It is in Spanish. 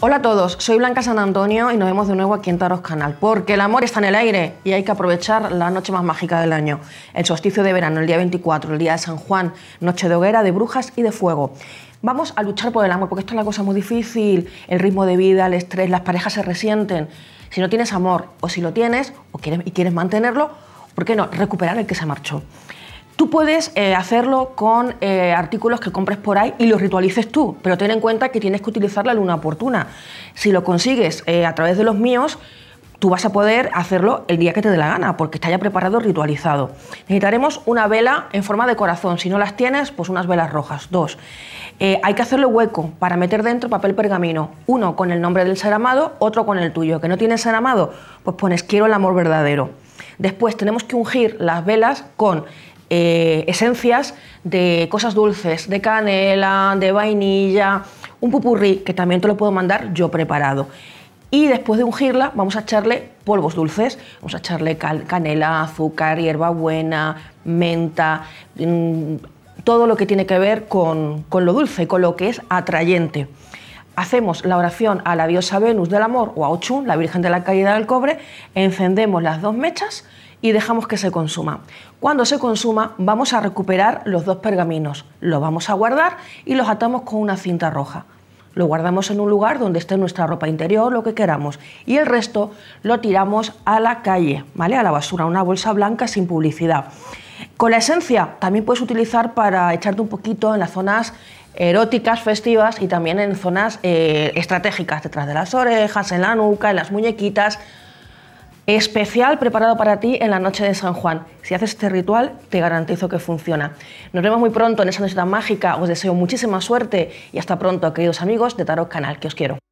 Hola a todos, soy Blanca San Antonio y nos vemos de nuevo aquí en Taros Canal, porque el amor está en el aire y hay que aprovechar la noche más mágica del año, el solsticio de verano, el día 24, el día de San Juan, noche de hoguera, de brujas y de fuego. Vamos a luchar por el amor, porque esto es la cosa muy difícil, el ritmo de vida, el estrés, las parejas se resienten. Si no tienes amor, o si lo tienes, o quieres, y quieres mantenerlo, ¿por qué no? Recuperar el que se marchó. Tú puedes eh, hacerlo con eh, artículos que compres por ahí y los ritualices tú, pero ten en cuenta que tienes que utilizar la luna oportuna. Si lo consigues eh, a través de los míos, tú vas a poder hacerlo el día que te dé la gana, porque está ya preparado, ritualizado. Necesitaremos una vela en forma de corazón. Si no las tienes, pues unas velas rojas. Dos. hay que hacerle hueco para meter dentro papel pergamino. Uno con el nombre del ser amado, otro con el tuyo. ¿Que no tienes ser amado? Pues pones quiero el amor verdadero. Después tenemos que ungir las velas con eh, esencias de cosas dulces, de canela, de vainilla, un pupurrí, que también te lo puedo mandar yo preparado. Y después de ungirla vamos a echarle polvos dulces, vamos a echarle canela, azúcar, hierbabuena, menta, mm, todo lo que tiene que ver con, con lo dulce, con lo que es atrayente hacemos la oración a la diosa Venus del amor o a Ochun, la Virgen de la Caída del Cobre, encendemos las dos mechas y dejamos que se consuma. Cuando se consuma vamos a recuperar los dos pergaminos, los vamos a guardar y los atamos con una cinta roja. Lo guardamos en un lugar donde esté nuestra ropa interior, lo que queramos, y el resto lo tiramos a la calle, ¿vale? A la basura, una bolsa blanca sin publicidad. Con la esencia también puedes utilizar para echarte un poquito en las zonas eróticas, festivas y también en zonas eh, estratégicas, detrás de las orejas, en la nuca, en las muñequitas. Especial preparado para ti en la noche de San Juan. Si haces este ritual, te garantizo que funciona. Nos vemos muy pronto en esa noche tan mágica. Os deseo muchísima suerte y hasta pronto, queridos amigos de Tarot Canal, que os quiero.